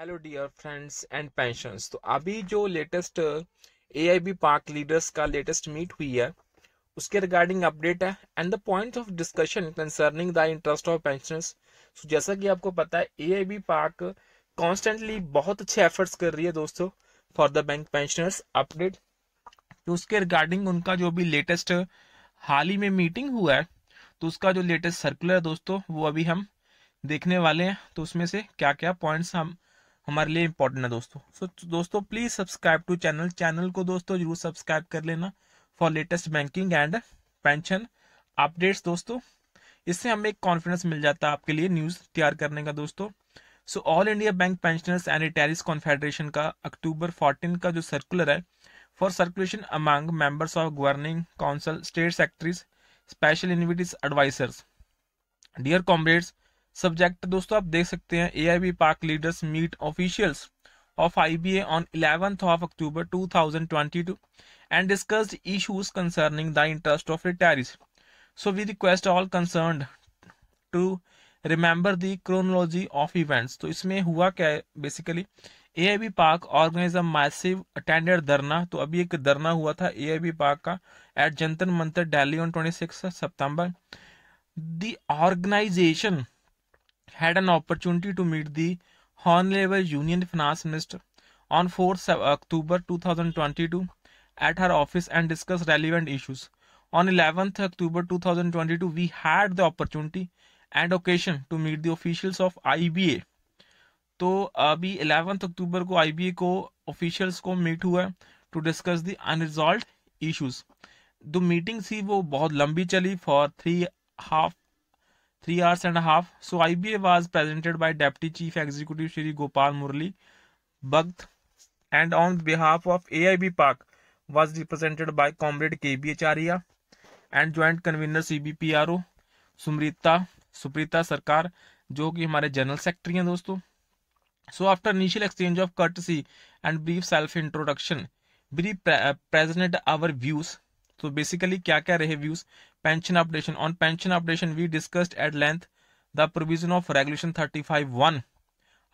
Hello dear friends and pensions तो अभी जो latest A I B PARC leaders का लेटेस्ट मीट हुई है उसके रिगार्डिंग अपडेट है and the point of discussion concerning the interest of pensioners so जैसा कि आपको पता है A I B PARC constantly बहुत अच्छे एफर्ट्स कर रही है दोस्तों for the bank pensioners update तो उसके रिगार्डिंग उनका जो भी लेटेस्ट uh, हाल ही में मीटिंग हुआ है तो उसका जो लेटेस्ट सर्कुलर है दोस्तों वो अभी हम देखने वाले हैं तो उसमें से क्या क्या पॉइंट्स हम हमारे लिए इम्पोर्टेंट है दोस्तों सो so, तो दोस्तों please subscribe to channel channel को दोस्तों जरूर सब्सक्राइब कर लेना for latest banking and pension updates दोस्तों इससे हमें एक कॉन्फिडेंस मिल जाता है आपके लिए न्यूज तैयार करने का दोस्तों so All India Bank Pensioners and Retirees Confederation का अक्टूबर फोर्टीन का जो सर्कुलर है for circulation among members of governing council state secretaries special invitees advisers dear comrades subject दोस्तों आप देख सकते हैं A I B PARC leaders meet officials of I B of of October two thousand twenty two and discussed issues concerning the interest of retirees so we request all concern to remember the chronology of events तो इसमें हुआ क्या है basically A I B PARC organise a massive attended dharna तो अभी एक धरना हुआ था ए आई बी पार्क का at Jantar Mantar Delhi on twenty six September the organisation had an opportunity to meet the Honorable Union Finance Minister on 4th October 2022 at her office and discuss relevant issues. On 11th October 2022, we had the opportunity and occasion to meet the officials of IBA. तो अभी 11th अक्टूबर को IBA को officials को meet हुआ to discuss the unresolved issues जो meeting थी वो बहुत लंबी चली for three half three hours and half so I B A was presented by deputy chief executive Shri Gopal Murali Bhagat and on behalf of A I B PARC was represented by comrade K B Acharya and joint convener C B P R O Sumrita Suprita Sarkar जो कि हमारे general secretary हैं दोस्तों सो after initial exchange of courtesy and brief self introduction brief presented our views तो basically क्या क्या रहे views pension updation on pension updation we discussed at length the provision of regulation thirty five one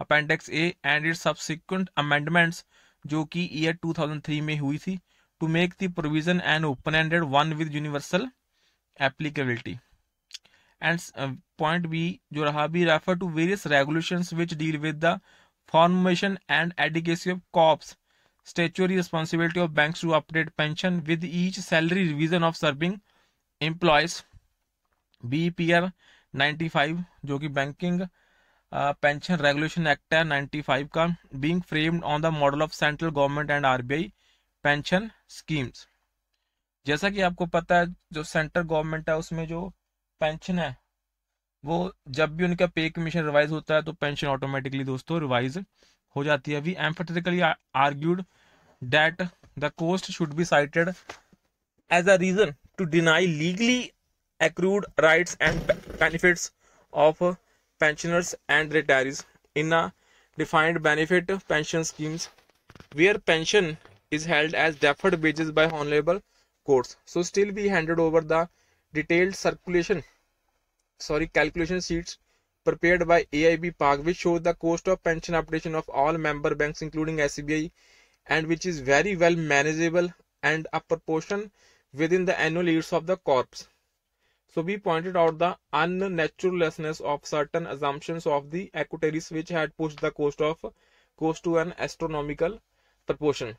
appendix A and it subsequent amendments जो कि year 2003 में हुई थी to make the provision and open ended one with universal applicability and point B जो रहा B refer to various regulation which deal with the formation and adequacy of corpus statutory responsibility of banks to update pension with each salary revision of serving employees B P R ninety five जो कि banking pension regulation act है ninety five का being framed on the model of central government and RBI pension schemes जैसा कि आपको पता है जो सेंट्रल गवर्नमेंट है उसमें जो पेंशन है वो जब भी उनका पे कमीशन रिवाइज होता है तो पेंशन ऑटोमेटिकली दोस्तों रिवाइज हो जाती है we emphatically argued that the cost should be cited as a reason to deny legally accrued rights and benefits of pensioners and retirees in a defined benefit pension schemes where pension is held as deferred wages by honorable courts so still we handed over the detailed circulation sorry calculation sheets prepared by AIB Park, which shows the cost of pension updation of all member banks, including SBI, and which is very well manageable and a proportion within the annual yields of the corps. So we pointed out the unnaturalness of certain assumptions of the equitaries which had pushed the cost of cost to an astronomical proportion.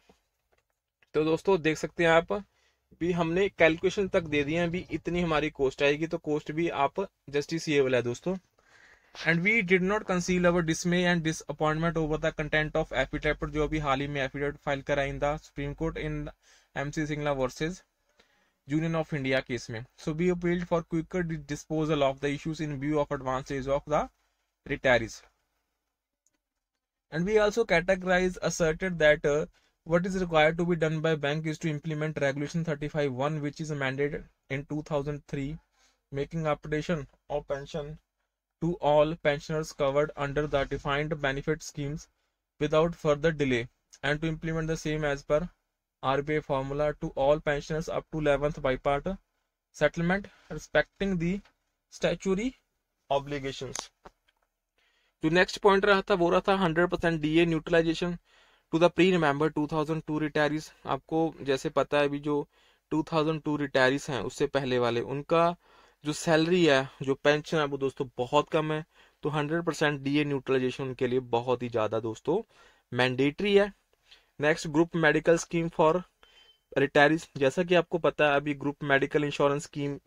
तो दोस्तों देख सकते हैं आप भी हमने calculation तक दे दिए हैं भी इतनी हमारी कोस्ट आएगी तो कोस्ट भी आप जस्टिसिएबल है दोस्तों and we did not conceal our dismay and disappointment over the content of affidavit जो अभी हाल ही में एफिडेविट फाइल करा in the Supreme Court in M C Singla versus Union of India case में so we appealed for quicker disposal of the issues in view of advances of the retirees and we also categorize asserted that uh, what is required to be done by bank is to implement regulation 351 which is amended in 2003 making updation of pension to all pensioners covered under the defined benefit schemes without further delay and to implement the same as per RBI formula to all pensioners up to 11th bipart settlement respecting the statutory obligations. जो next point रहा था वो रहा था 100% percent D neutralisation to the pre remember 2002 retirees आपको जैसे पता है अभी जो 2002 रिटायरीज हैं उससे पहले वाले उनका जो सैलरी है जो पेंशन है वो दोस्तों बहुत कम है तो 100 परसेंट डी न्यूट्रलाइजेशन उनके लिए बहुत ही ज़्यादा दोस्तों मैंडेटरी है next group medical scheme for retirees जैसा कि आपको पता है अभी ग्रुप मेडिकल इंश्योरेंस स्कीम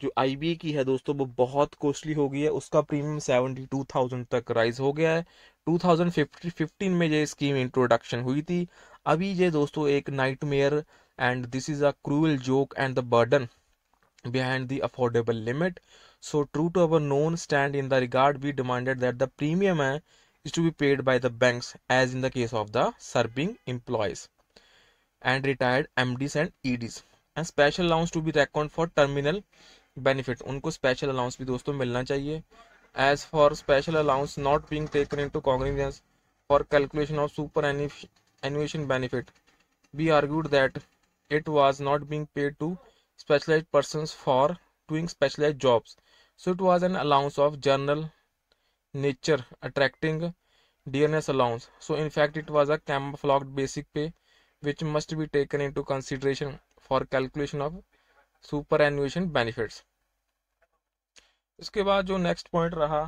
जो आई की है दोस्तों वो बहुत कॉस्टली हो गई है उसका प्रीमियम सेवेंटी टू थाउजेंड तक राइज हो गया है टू थाउजेंड फिफ्टीन में ये स्कीम इंट्रोडक्शन हुई थी अभी ये दोस्तों एक nightmare and this is a cruel joke and the burden behind the affordable limit. So, true to our known stand in the regard, we demanded that the premium eh, is to be paid by the banks, as in the case of the serving employees and retired MDs and EDs, and special allowance to be reckoned for terminal benefit. Unko special allowance bhi dosto milna chahiye. As for special allowance not being taken into cognizance for calculation of super annuation benefit, we argued that it was not being paid to specialized persons for doing specialized jobs. So it was an allowance of general nature attracting dearness allowance. So in fact it was a camouflaged basic pay which must be taken into consideration for calculation of superannuation benefits. इसके बाद जो next point रहा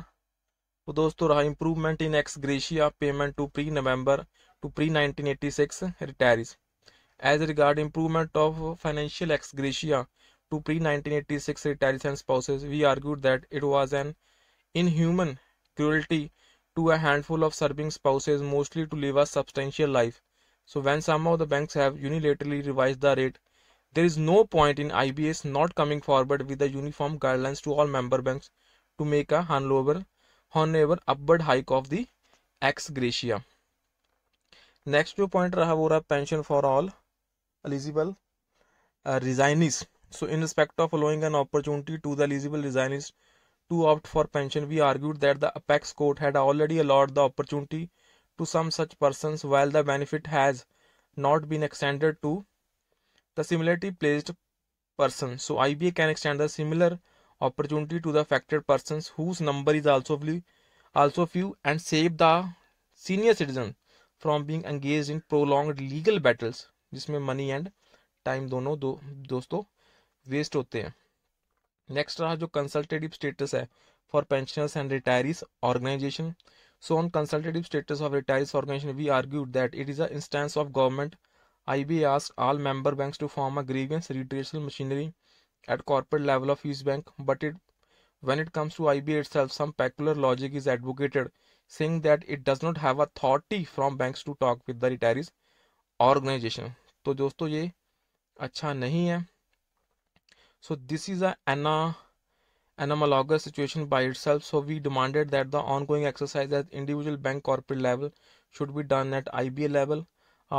वो दोस्तों रहा improvement in ex gratia payment to pre November to pre 1986 retirees as regard improvement of financial ex gratia to pre-1986 retirees and spouses, we argued that it was an inhuman cruelty to a handful of serving spouses mostly to live a substantial life. So when some of the banks have unilaterally revised the rate, there is no point in IBS not coming forward with the uniform guidelines to all member banks to make a honorable, honorable upward hike of the ex gratia. Next जो point रहा for all eligible uh, resignees so in respect of allowing an opportunity to the eligible resignees to opt for pension we argued that the apex court had already allowed the opportunity to some such persons while the benefit has not been extended to the similarly placed person so iba can extend the similar opportunity to the affected persons whose number is also few, also few and save the senior citizen from being engaged in prolonged legal battles जिसमें money and time दोनों दो दोस्तों waste होते हैं next रहा जो consultative status है for pensioners and retirees organisation so on consultative status of retirees organisation we argued that it is a instance of government I B ask all member bank to form a grievance redressal machinery at corporate level of use bank but it when it comes to I B itself some peculiar logic is advocated saying that it does not have authority from bank to talk with the retirees organisation तो दोस्तों ये अच्छा नहीं है सो this is an anomalous situation itself so we demanded that the ongoing exercise at individual bank corporate level should be done at I B A level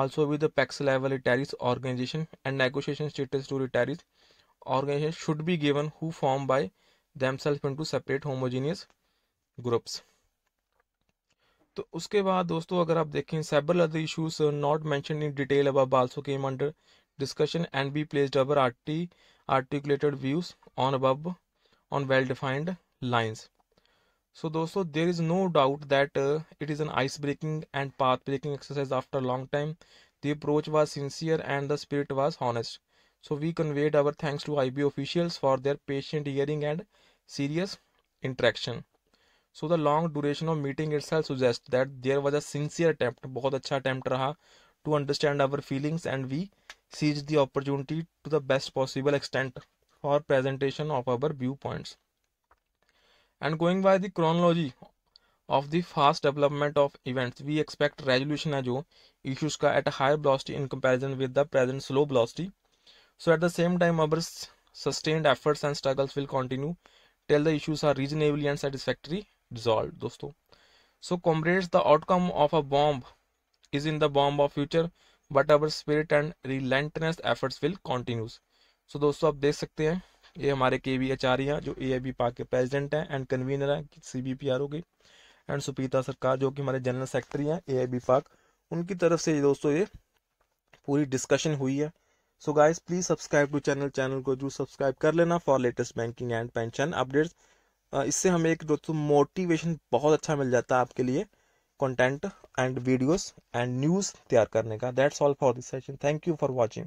also with apex level retirees organisation and negotiation status to retirees organisation should be given who form by themselves into separate homogeneous groups तो उसके बाद दोस्तों अगर आप देखें several other issues not मैं detail अब also came under discussion and we placed our R T articulated views on अबब on well defined lines so दोस्तों there is no doubt that it is an ice breaking and path breaking exercise after long time the approach was sincere and the spirit was honest so we conveyed our thanks to I B officials for their patient hearing and serious interaction so the long duration of meeting itself suggest that there was a sincere attempt बहुत अच्छा attempt रहा to understand feelings, feelings and we seize the opportunity to the best possible extent for presentation of our view points and going by the chronology of the fast development of events we expect resolution है जो issues का at a higher velocity in comparison with the present slow velocity so at the same time our sustained efforts and struggles will continue till the issues are reasonably and satisfactory dissolve दोस्तों so comrades the outcome of a womb is in the womb of future but our spirit and relentless efforts will continues so दोस्तों आप देख सकते हैं ये हमारे के V Acharya जो ए आई बी पार्क के प्रेजिडेंट हैं एंड कन्वीनर हैं C B P R O की एंड सुपीता सरकार जो कि हमारे जनरल सेक्रेटरी हैं ए आई बी पार्क उनकी तरफ से दोस्तों ये पूरी डिस्कशन हुई है so guys please subscribe to channel channel को जरूर सब्सक्राइब कर लेना for latest banking and pension updates इससे हमें एक दोस्तों मोटिवेशन बहुत अच्छा मिल जाता है आपके लिए content and videos and news तैयार करने का that's all for this session thank you for watching